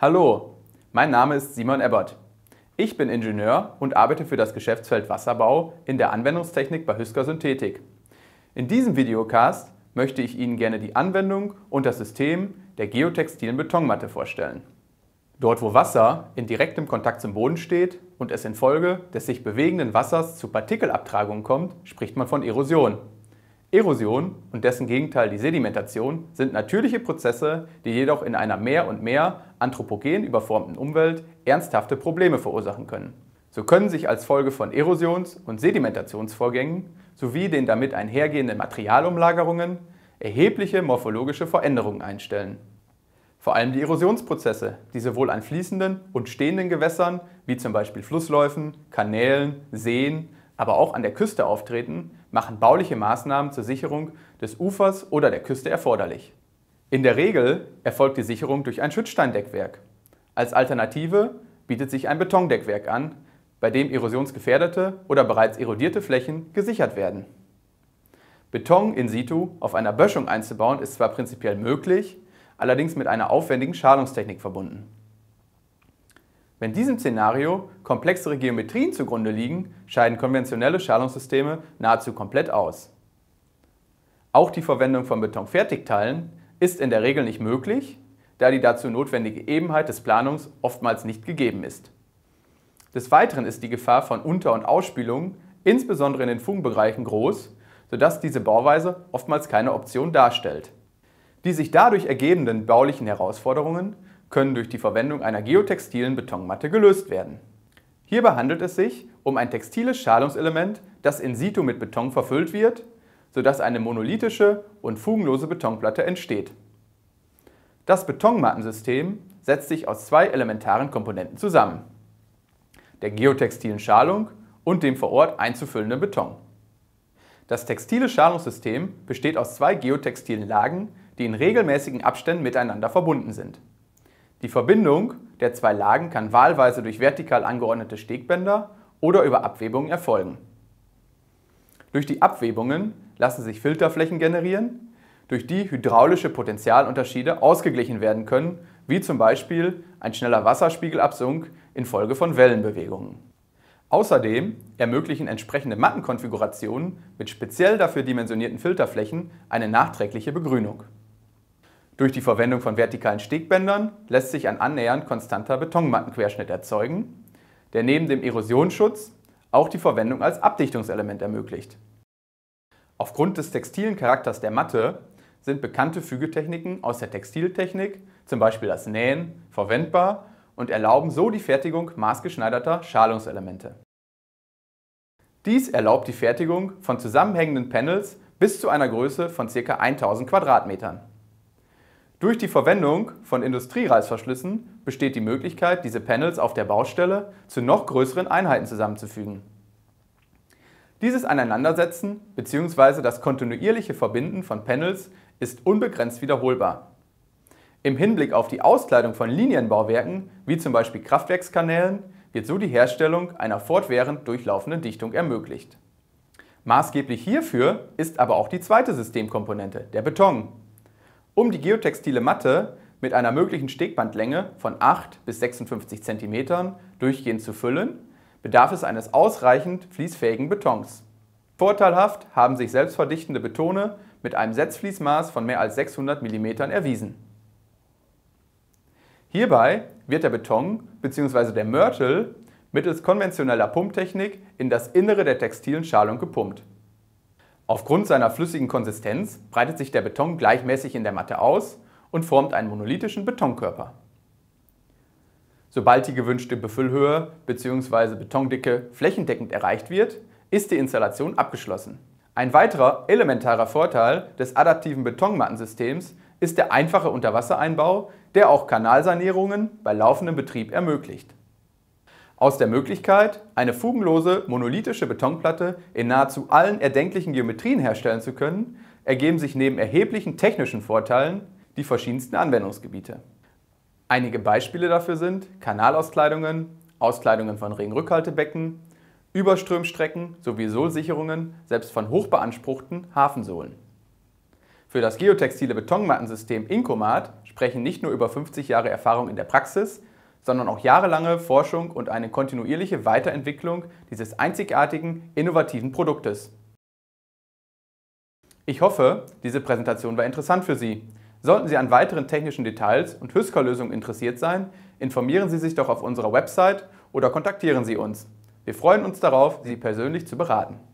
Hallo, mein Name ist Simon Ebert. Ich bin Ingenieur und arbeite für das Geschäftsfeld Wasserbau in der Anwendungstechnik bei Hüsker Synthetik. In diesem Videocast möchte ich Ihnen gerne die Anwendung und das System der geotextilen Betonmatte vorstellen. Dort, wo Wasser in direktem Kontakt zum Boden steht und es infolge des sich bewegenden Wassers zu Partikelabtragungen kommt, spricht man von Erosion. Erosion und dessen Gegenteil die Sedimentation sind natürliche Prozesse, die jedoch in einer mehr und mehr anthropogen überformten Umwelt ernsthafte Probleme verursachen können. So können sich als Folge von Erosions- und Sedimentationsvorgängen sowie den damit einhergehenden Materialumlagerungen erhebliche morphologische Veränderungen einstellen. Vor allem die Erosionsprozesse, die sowohl an fließenden und stehenden Gewässern wie zum Beispiel Flussläufen, Kanälen, Seen aber auch an der Küste auftreten, machen bauliche Maßnahmen zur Sicherung des Ufers oder der Küste erforderlich. In der Regel erfolgt die Sicherung durch ein Schützsteindeckwerk. Als Alternative bietet sich ein Betondeckwerk an, bei dem erosionsgefährdete oder bereits erodierte Flächen gesichert werden. Beton in situ auf einer Böschung einzubauen ist zwar prinzipiell möglich, allerdings mit einer aufwendigen Schalungstechnik verbunden. Wenn diesem Szenario komplexere Geometrien zugrunde liegen, scheiden konventionelle Schalungssysteme nahezu komplett aus. Auch die Verwendung von Betonfertigteilen ist in der Regel nicht möglich, da die dazu notwendige Ebenheit des Planungs oftmals nicht gegeben ist. Des Weiteren ist die Gefahr von Unter- und Ausspielungen insbesondere in den Fugenbereichen groß, sodass diese Bauweise oftmals keine Option darstellt. Die sich dadurch ergebenden baulichen Herausforderungen können durch die Verwendung einer geotextilen Betonmatte gelöst werden. Hierbei handelt es sich um ein textiles Schalungselement, das in situ mit Beton verfüllt wird, sodass eine monolithische und fugenlose Betonplatte entsteht. Das Betonmattensystem setzt sich aus zwei elementaren Komponenten zusammen, der geotextilen Schalung und dem vor Ort einzufüllenden Beton. Das textile Schalungssystem besteht aus zwei geotextilen Lagen, die in regelmäßigen Abständen miteinander verbunden sind. Die Verbindung der zwei Lagen kann wahlweise durch vertikal angeordnete Stegbänder oder über Abwebungen erfolgen. Durch die Abwebungen lassen sich Filterflächen generieren, durch die hydraulische Potentialunterschiede ausgeglichen werden können, wie zum Beispiel ein schneller Wasserspiegelabsunk infolge von Wellenbewegungen. Außerdem ermöglichen entsprechende Mattenkonfigurationen mit speziell dafür dimensionierten Filterflächen eine nachträgliche Begrünung. Durch die Verwendung von vertikalen Stegbändern lässt sich ein annähernd konstanter Betonmattenquerschnitt erzeugen, der neben dem Erosionsschutz auch die Verwendung als Abdichtungselement ermöglicht. Aufgrund des textilen Charakters der Matte sind bekannte Fügetechniken aus der Textiltechnik, zum Beispiel das Nähen, verwendbar und erlauben so die Fertigung maßgeschneiderter Schalungselemente. Dies erlaubt die Fertigung von zusammenhängenden Panels bis zu einer Größe von ca. 1000 Quadratmetern. Durch die Verwendung von Industriereißverschlüssen besteht die Möglichkeit, diese Panels auf der Baustelle zu noch größeren Einheiten zusammenzufügen. Dieses Aneinandersetzen bzw. das kontinuierliche Verbinden von Panels ist unbegrenzt wiederholbar. Im Hinblick auf die Auskleidung von Linienbauwerken, wie zum Beispiel Kraftwerkskanälen, wird so die Herstellung einer fortwährend durchlaufenden Dichtung ermöglicht. Maßgeblich hierfür ist aber auch die zweite Systemkomponente, der Beton, um die geotextile Matte mit einer möglichen Stegbandlänge von 8 bis 56 cm durchgehend zu füllen, bedarf es eines ausreichend fließfähigen Betons. Vorteilhaft haben sich selbstverdichtende Betone mit einem Setzfließmaß von mehr als 600 mm erwiesen. Hierbei wird der Beton bzw. der Mörtel mittels konventioneller Pumptechnik in das Innere der textilen Schalung gepumpt. Aufgrund seiner flüssigen Konsistenz breitet sich der Beton gleichmäßig in der Matte aus und formt einen monolithischen Betonkörper. Sobald die gewünschte Befüllhöhe bzw. Betondicke flächendeckend erreicht wird, ist die Installation abgeschlossen. Ein weiterer elementarer Vorteil des adaptiven Betonmattensystems ist der einfache Unterwassereinbau, der auch Kanalsanierungen bei laufendem Betrieb ermöglicht. Aus der Möglichkeit, eine fugenlose, monolithische Betonplatte in nahezu allen erdenklichen Geometrien herstellen zu können, ergeben sich neben erheblichen technischen Vorteilen die verschiedensten Anwendungsgebiete. Einige Beispiele dafür sind Kanalauskleidungen, Auskleidungen von Regenrückhaltebecken, Überströmstrecken sowie Sohlsicherungen selbst von hochbeanspruchten Hafensohlen. Für das geotextile Betonmattensystem Incomat sprechen nicht nur über 50 Jahre Erfahrung in der Praxis, sondern auch jahrelange Forschung und eine kontinuierliche Weiterentwicklung dieses einzigartigen, innovativen Produktes. Ich hoffe, diese Präsentation war interessant für Sie. Sollten Sie an weiteren technischen Details und hüsker lösungen interessiert sein, informieren Sie sich doch auf unserer Website oder kontaktieren Sie uns. Wir freuen uns darauf, Sie persönlich zu beraten.